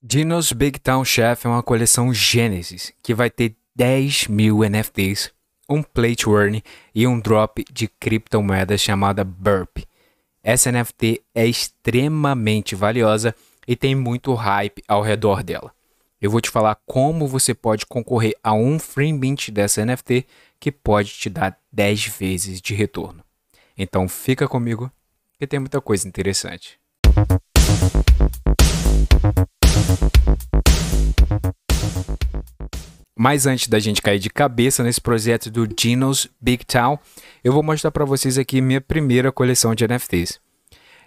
Dino's Big Town Chef é uma coleção Genesis que vai ter 10 mil NFTs, um plate warning e um drop de criptomoeda chamada Burp. Essa NFT é extremamente valiosa e tem muito hype ao redor dela. Eu vou te falar como você pode concorrer a um free mint dessa NFT que pode te dar 10 vezes de retorno. Então fica comigo que tem muita coisa interessante. Mas antes da gente cair de cabeça nesse projeto do Genos Big Town, eu vou mostrar para vocês aqui minha primeira coleção de NFTs.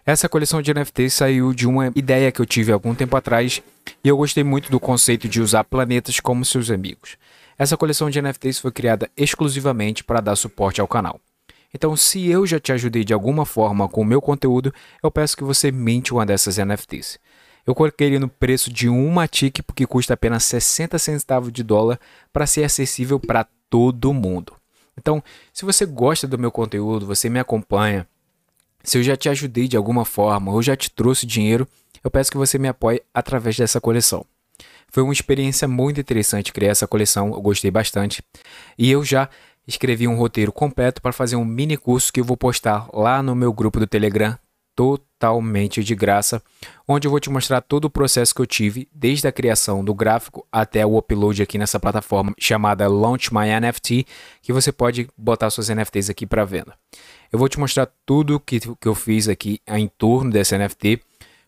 Essa coleção de NFTs saiu de uma ideia que eu tive algum tempo atrás e eu gostei muito do conceito de usar planetas como seus amigos. Essa coleção de NFTs foi criada exclusivamente para dar suporte ao canal. Então, se eu já te ajudei de alguma forma com o meu conteúdo, eu peço que você mente uma dessas NFTs. Eu coloquei ele no preço de uma TIC, porque custa apenas 60 centavos de dólar, para ser acessível para todo mundo. Então, se você gosta do meu conteúdo, você me acompanha, se eu já te ajudei de alguma forma ou já te trouxe dinheiro, eu peço que você me apoie através dessa coleção. Foi uma experiência muito interessante criar essa coleção, eu gostei bastante. E eu já escrevi um roteiro completo para fazer um mini curso que eu vou postar lá no meu grupo do Telegram, totalmente de graça, onde eu vou te mostrar todo o processo que eu tive, desde a criação do gráfico até o upload aqui nessa plataforma chamada Launch My NFT, que você pode botar suas NFTs aqui para venda. Eu vou te mostrar tudo que, que eu fiz aqui em torno dessa NFT,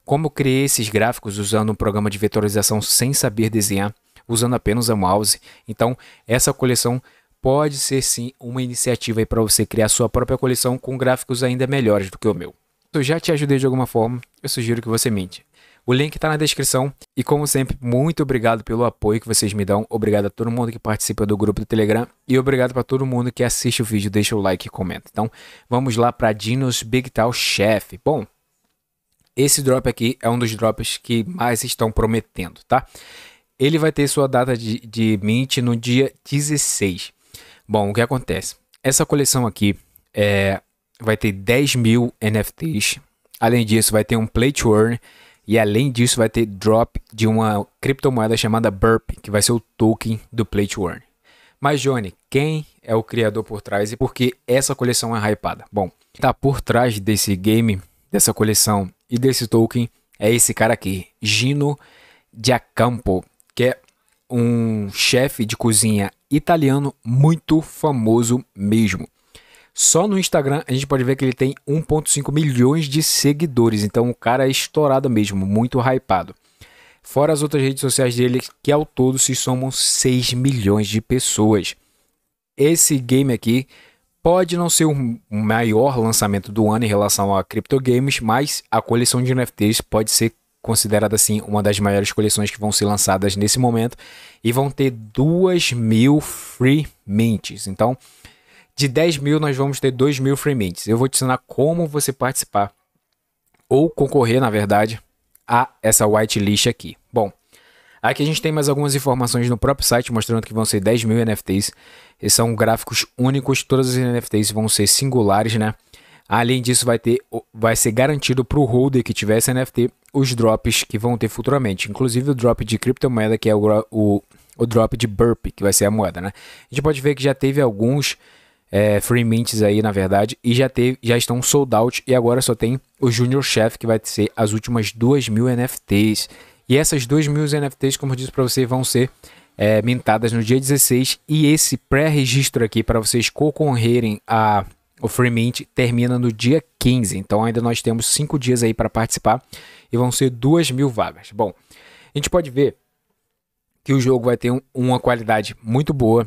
como eu criei esses gráficos usando um programa de vetorização sem saber desenhar, usando apenas a mouse. Então, essa coleção pode ser sim uma iniciativa para você criar sua própria coleção com gráficos ainda melhores do que o meu. Se eu já te ajudei de alguma forma, eu sugiro que você mente. O link está na descrição. E como sempre, muito obrigado pelo apoio que vocês me dão. Obrigado a todo mundo que participa do grupo do Telegram. E obrigado para todo mundo que assiste o vídeo, deixa o like e comenta. Então, vamos lá para Dinos Big Tal Chef. Bom, esse drop aqui é um dos drops que mais estão prometendo, tá? Ele vai ter sua data de, de mint no dia 16. Bom, o que acontece? Essa coleção aqui é, vai ter 10 mil NFTs. Além disso, vai ter um play to earn. E além disso, vai ter drop de uma criptomoeda chamada Burp, que vai ser o token do play to earn. Mas, Johnny, quem é o criador por trás e por que essa coleção é hypada? Bom, tá por trás desse game, dessa coleção e desse token é esse cara aqui, Gino Giacampo, que é um chefe de cozinha italiano muito famoso mesmo. Só no Instagram a gente pode ver que ele tem 1,5 milhões de seguidores. Então o cara é estourado mesmo, muito hypado. Fora as outras redes sociais dele, que ao todo se somam 6 milhões de pessoas. Esse game aqui pode não ser o maior lançamento do ano em relação a cripto games, mas a coleção de NFTs pode ser considerada assim uma das maiores coleções que vão ser lançadas nesse momento e vão ter duas mil free mints. Então de 10 mil nós vamos ter 2 mil framemints. Eu vou te ensinar como você participar ou concorrer, na verdade, a essa whitelist aqui. Bom, aqui a gente tem mais algumas informações no próprio site mostrando que vão ser 10 mil NFTs. E são gráficos únicos, todas as NFTs vão ser singulares, né? Além disso, vai, ter, vai ser garantido para o holder que tiver essa NFT os drops que vão ter futuramente. Inclusive o drop de criptomoeda, que é o, o, o drop de Burp, que vai ser a moeda, né? A gente pode ver que já teve alguns é, free mints aí, na verdade, e já, teve, já estão sold out e agora só tem o Junior Chef, que vai ser as últimas 2 mil NFTs. E essas 2 mil NFTs, como eu disse para você, vão ser é, mintadas no dia 16 e esse pré-registro aqui para vocês concorrerem a o Free Mint termina no dia 15, então ainda nós temos 5 dias aí para participar e vão ser 2 mil vagas. Bom, a gente pode ver que o jogo vai ter um, uma qualidade muito boa,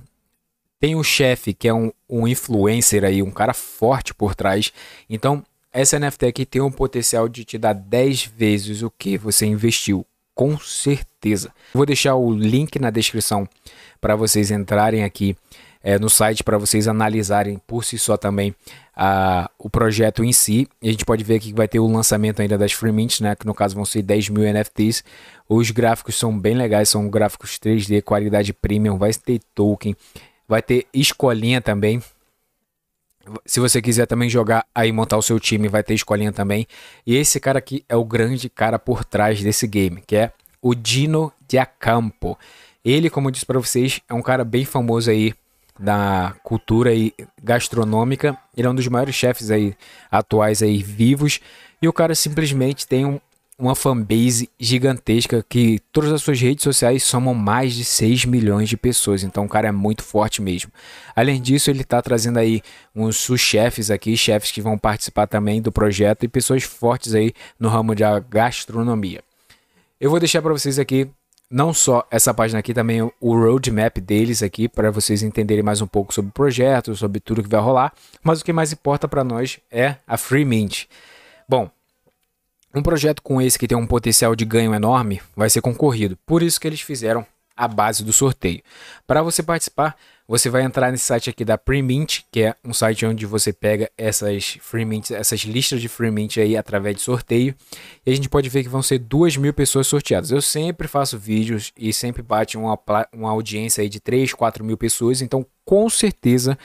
tem o chefe, que é um, um influencer aí, um cara forte por trás. Então, essa NFT aqui tem um potencial de te dar 10 vezes o que você investiu, com certeza. Vou deixar o link na descrição para vocês entrarem aqui é, no site para vocês analisarem por si só também a, o projeto em si. E a gente pode ver aqui que vai ter o lançamento ainda das Freemints, né? Que no caso vão ser 10 mil NFTs. Os gráficos são bem legais, são gráficos 3D, qualidade premium, vai ter token. Vai ter escolinha também. Se você quiser também jogar aí, montar o seu time, vai ter escolinha também. E esse cara aqui é o grande cara por trás desse game, que é o Dino de Acampo Ele, como eu disse para vocês, é um cara bem famoso aí da cultura aí gastronômica. Ele é um dos maiores chefes aí atuais aí vivos. E o cara simplesmente tem um, uma fanbase gigantesca que todas as suas redes sociais somam mais de 6 milhões de pessoas, então o cara é muito forte mesmo. Além disso, ele está trazendo aí uns chefes aqui, chefes que vão participar também do projeto e pessoas fortes aí no ramo da gastronomia. Eu vou deixar para vocês aqui não só essa página aqui, também o roadmap deles aqui, para vocês entenderem mais um pouco sobre o projeto, sobre tudo que vai rolar, mas o que mais importa para nós é a Free Mint. Bom, um projeto com esse que tem um potencial de ganho enorme vai ser concorrido, por isso que eles fizeram a base do sorteio. Para você participar, você vai entrar nesse site aqui da Premint, que é um site onde você pega essas Freemint, essas listas de Freemint aí através de sorteio. E a gente pode ver que vão ser duas mil pessoas sorteadas. Eu sempre faço vídeos e sempre bate uma, uma audiência aí de 3, 4 mil pessoas, então com certeza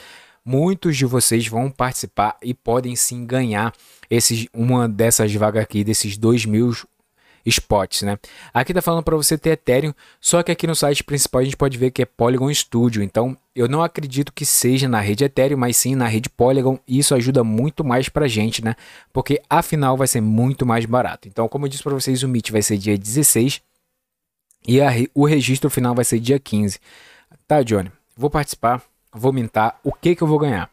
muitos de vocês vão participar e podem sim ganhar esses, uma dessas vagas aqui, desses 2 mil spots, né? Aqui tá falando para você ter Ethereum, só que aqui no site principal a gente pode ver que é Polygon Studio. Então, eu não acredito que seja na rede Ethereum, mas sim na rede Polygon. E isso ajuda muito mais pra gente, né? Porque afinal vai ser muito mais barato. Então, como eu disse para vocês, o Meet vai ser dia 16 e a, o registro final vai ser dia 15. Tá, Johnny? Vou participar vou mintar o que, que eu vou ganhar.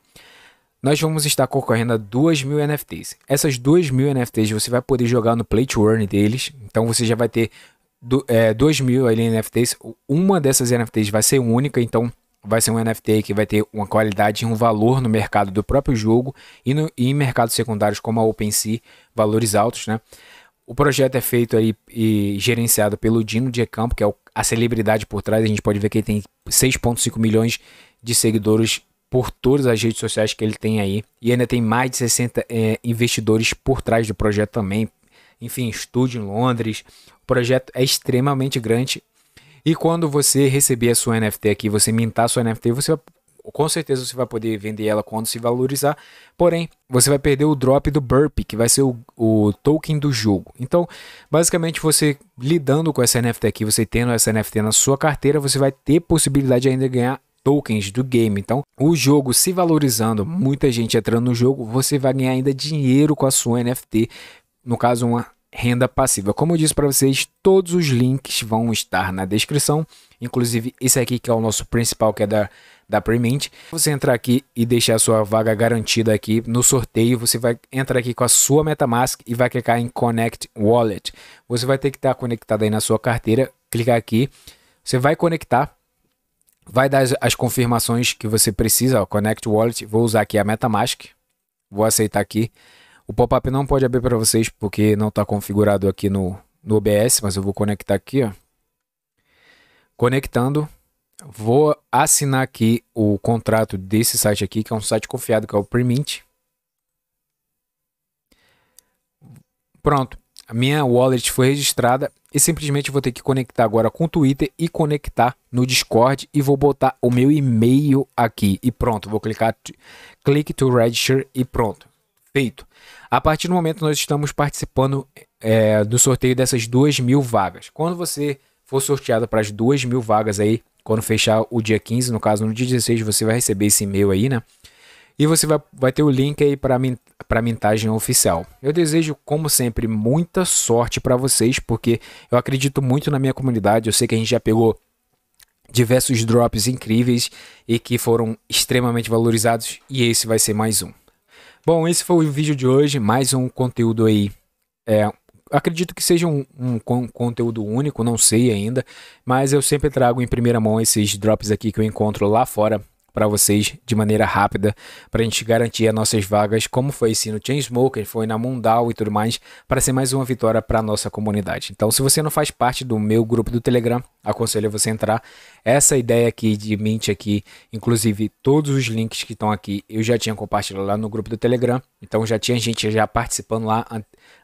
Nós vamos estar concorrendo a 2 mil NFTs. Essas 2 mil NFTs você vai poder jogar no Play to Earn deles. Então você já vai ter 2 é, mil ali NFTs. Uma dessas NFTs vai ser única, então vai ser um NFT que vai ter uma qualidade e um valor no mercado do próprio jogo e, no, e em mercados secundários como a OpenSea, valores altos, né? O projeto é feito aí e gerenciado pelo Dino de Campo, que é a celebridade por trás. A gente pode ver que ele tem 6,5 milhões de seguidores por todas as redes sociais que ele tem aí. E ainda tem mais de 60 é, investidores por trás do projeto também. Enfim, estúdio em Londres. O projeto é extremamente grande. E quando você receber a sua NFT aqui, você mintar a sua NFT, você vai, com certeza você vai poder vender ela quando se valorizar. Porém, você vai perder o drop do Burp, que vai ser o, o token do jogo. Então, basicamente, você lidando com essa NFT aqui, você tendo essa NFT na sua carteira, você vai ter possibilidade ainda de ganhar tokens do game. Então, o jogo se valorizando, muita gente entrando no jogo, você vai ganhar ainda dinheiro com a sua NFT, no caso uma renda passiva. Como eu disse para vocês, todos os links vão estar na descrição, inclusive esse aqui que é o nosso principal, que é da da Premint. Você entrar aqui e deixar sua vaga garantida aqui no sorteio, você vai entrar aqui com a sua MetaMask e vai clicar em Connect Wallet. Você vai ter que estar conectado aí na sua carteira, clicar aqui, você vai conectar vai dar as, as confirmações que você precisa, ó, Connect Wallet, vou usar aqui a MetaMask, vou aceitar aqui. O pop-up não pode abrir para vocês porque não está configurado aqui no, no OBS, mas eu vou conectar aqui, ó. Conectando, vou assinar aqui o contrato desse site aqui, que é um site confiado, que é o Premint. Pronto. A minha wallet foi registrada e simplesmente vou ter que conectar agora com o Twitter e conectar no Discord e vou botar o meu e-mail aqui e pronto, vou clicar click to register e pronto. Feito. A partir do momento nós estamos participando é, do sorteio dessas duas mil vagas. Quando você for sorteado para as duas mil vagas aí, quando fechar o dia 15, no caso no dia 16 você vai receber esse e-mail aí, né? E você vai, vai ter o link aí para a mintagem oficial. Eu desejo, como sempre, muita sorte para vocês, porque eu acredito muito na minha comunidade. Eu sei que a gente já pegou diversos drops incríveis e que foram extremamente valorizados, e esse vai ser mais um. Bom, esse foi o vídeo de hoje, mais um conteúdo aí. É, acredito que seja um, um, um, conteúdo único, não sei ainda, mas eu sempre trago em primeira mão esses drops aqui que eu encontro lá fora para vocês de maneira rápida, para a gente garantir as nossas vagas, como foi esse no Chainsmoker, foi na Mundal e tudo mais, para ser mais uma vitória para a nossa comunidade. Então, se você não faz parte do meu grupo do Telegram, aconselho você a entrar. Essa ideia aqui de Mint aqui, inclusive todos os links que estão aqui, eu já tinha compartilhado lá no grupo do Telegram, então já tinha gente já participando lá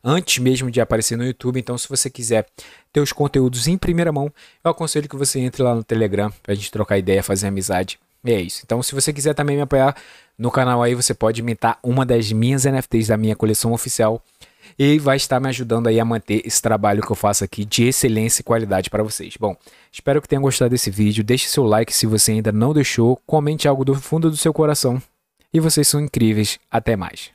antes mesmo de aparecer no YouTube. Então, se você quiser ter os conteúdos em primeira mão, eu aconselho que você entre lá no Telegram para a gente trocar ideia, fazer amizade e é isso. Então, se você quiser também me apoiar no canal aí, você pode imitar uma das minhas NFTs da minha coleção oficial e vai estar me ajudando aí a manter esse trabalho que eu faço aqui de excelência e qualidade para vocês. Bom, espero que tenham gostado desse vídeo. Deixe seu like se você ainda não deixou, comente algo do fundo do seu coração. E vocês são incríveis. Até mais.